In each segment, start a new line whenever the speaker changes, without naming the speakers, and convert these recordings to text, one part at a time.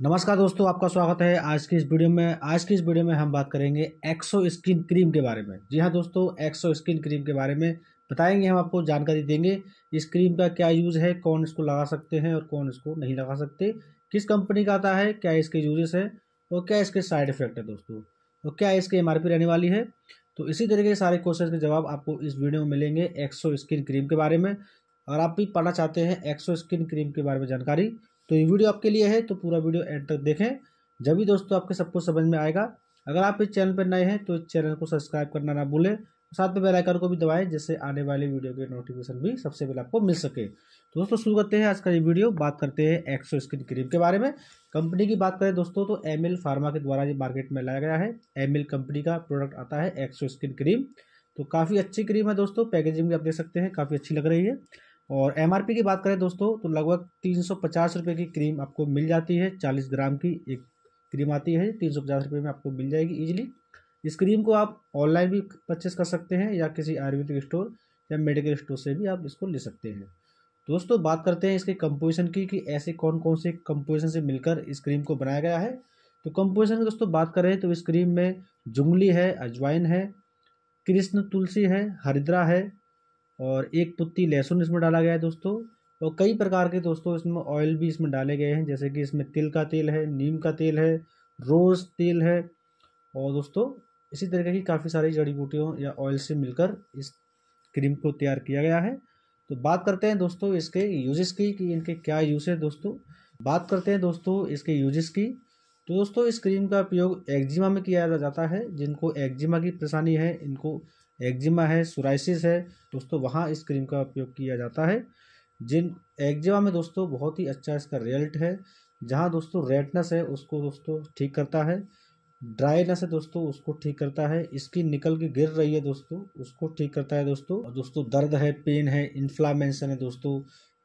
नमस्कार दोस्तों आपका स्वागत है आज की इस वीडियो में आज की इस वीडियो में हम बात करेंगे एक्सो स्किन क्रीम के बारे में जी हाँ दोस्तों एक्सो स्किन क्रीम के बारे में बताएंगे हम आपको जानकारी देंगे इस क्रीम का क्या यूज़ है कौन इसको लगा सकते हैं और कौन इसको नहीं लगा सकते किस कंपनी का आता है क्या इसके यूजेस है और क्या इसके साइड इफेक्ट है दोस्तों और क्या इसके एम रहने वाली है तो इसी तरीके के सारे क्वेश्चन के जवाब आपको इस वीडियो में मिलेंगे एक्सो स्किन क्रीम के बारे में और आप भी पढ़ना चाहते हैं एक्सो स्किन क्रीम के बारे में जानकारी तो ये वीडियो आपके लिए है तो पूरा वीडियो एंड तक देखें जब भी दोस्तों आपके सब कुछ समझ में आएगा अगर आप इस चैनल पर नए हैं तो इस चैनल को सब्सक्राइब करना ना भूलें साथ में बेलाइकन को भी दबाएं जिससे आने वाले वीडियो के नोटिफिकेशन भी सबसे पहले आपको मिल सके तो दोस्तों शुरू करते हैं आज का ये वीडियो बात करते हैं एक्सो स्किन क्रीम के बारे में कंपनी की बात करें दोस्तों तो एम फार्मा के द्वारा ये मार्केट में लाया गया है एम कंपनी का प्रोडक्ट आता है एक्सो स्किन क्रीम तो काफ़ी अच्छी क्रीम है दोस्तों पैकेजिंग भी आप देख सकते हैं काफ़ी अच्छी लग रही है और एम की बात करें दोस्तों तो लगभग तीन सौ की क्रीम आपको मिल जाती है चालीस ग्राम की एक क्रीम आती है तीन सौ पचास रुपये में आपको मिल जाएगी ईजिली इस क्रीम को आप ऑनलाइन भी परचेस कर सकते हैं या किसी आयुर्वेदिक स्टोर या मेडिकल स्टोर से भी आप इसको ले सकते हैं दोस्तों बात करते हैं इसके कंपोजिशन की कि ऐसे कौन कौन से कंपोजिशन से मिलकर इस क्रीम को बनाया गया है तो कंपोजिशन की दोस्तों बात करें तो इस क्रीम में जुंगली है अजवाइन है कृष्ण तुलसी है हरिद्रा है और एक पुत्ती लहसुन इसमें डाला गया है दोस्तों और कई प्रकार के दोस्तों इसमें ऑयल भी इसमें डाले गए हैं जैसे कि इसमें तिल का तेल है नीम का तेल है रोज़ तेल है और दोस्तों इसी तरीके की काफ़ी सारी जड़ी बूटियों या ऑयल से मिलकर इस क्रीम को तैयार किया गया है तो बात करते हैं दोस्तों इसके यूजेस की कि इनके क्या यूज़ है दोस्तों बात करते हैं दोस्तों इसके यूजेस की तो दोस्तों इस क्रीम का उपयोग एक्जिमा में किया जाता है जिनको एक्जिमा की परेशानी है इनको एक्जिमा है सुराइसिस है दोस्तों वहाँ इस क्रीम का उपयोग किया जाता है जिन एक्जिमा में दोस्तों बहुत ही अच्छा इसका रिजल्ट है जहाँ दोस्तों रेडनेस है उसको दोस्तों ठीक करता है ड्राइनेस है दोस्तों उसको ठीक करता है स्किन निकल के गिर रही है दोस्तों उसको ठीक करता है दोस्तों और दोस्तों दर्द है पेन है इन्फ्लामेशन है दोस्तों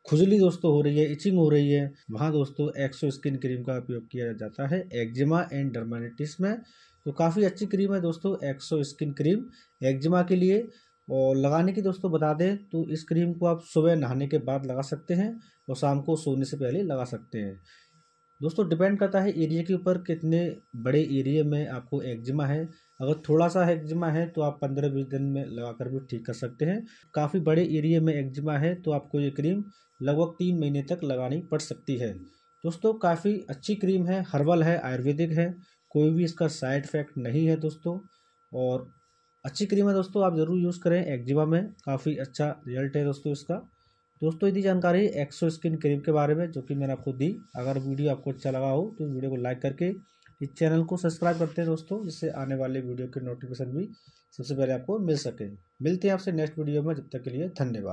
खुजली दोस्तों हो रही है इचिंग हो रही है वहाँ दोस्तों एक्सो स्किन क्रीम का उपयोग किया जाता है एक्जिमा एंड डर्माइटिस में तो काफ़ी अच्छी क्रीम है दोस्तों एक्सो स्किन क्रीम एक्जिमा के लिए और लगाने की दोस्तों बता दें तो इस क्रीम को आप सुबह नहाने के बाद लगा सकते हैं और शाम को सोने से पहले लगा सकते हैं दोस्तों डिपेंड करता है एरिया के ऊपर कितने बड़े एरिए में आपको एक्जिमा है अगर थोड़ा सा एक्जिमा है तो आप पंद्रह बीस दिन में लगा कर भी ठीक कर सकते हैं काफ़ी बड़े एरिए में एक्जिमा है तो आपको ये क्रीम लगभग तीन महीने तक लगानी पड़ सकती है दोस्तों काफ़ी अच्छी क्रीम है हर्बल है आयुर्वेदिक है कोई भी इसका साइड इफेक्ट नहीं है दोस्तों और अच्छी क्रीम है दोस्तों आप ज़रूर यूज़ करें एक्जिमा में काफ़ी अच्छा रिजल्ट है दोस्तों इसका दोस्तों यदि जानकारी एक्सो स्किन क्रीम के बारे में जो कि मैंने आपको दी अगर वीडियो आपको अच्छा लगा हो तो वीडियो को लाइक करके इस चैनल को सब्सक्राइब करते हैं दोस्तों जिससे आने वाले वीडियो के नोटिफिकेशन भी सबसे पहले आपको मिल सके मिलते हैं आपसे नेक्स्ट वीडियो में जब तक के लिए धन्यवाद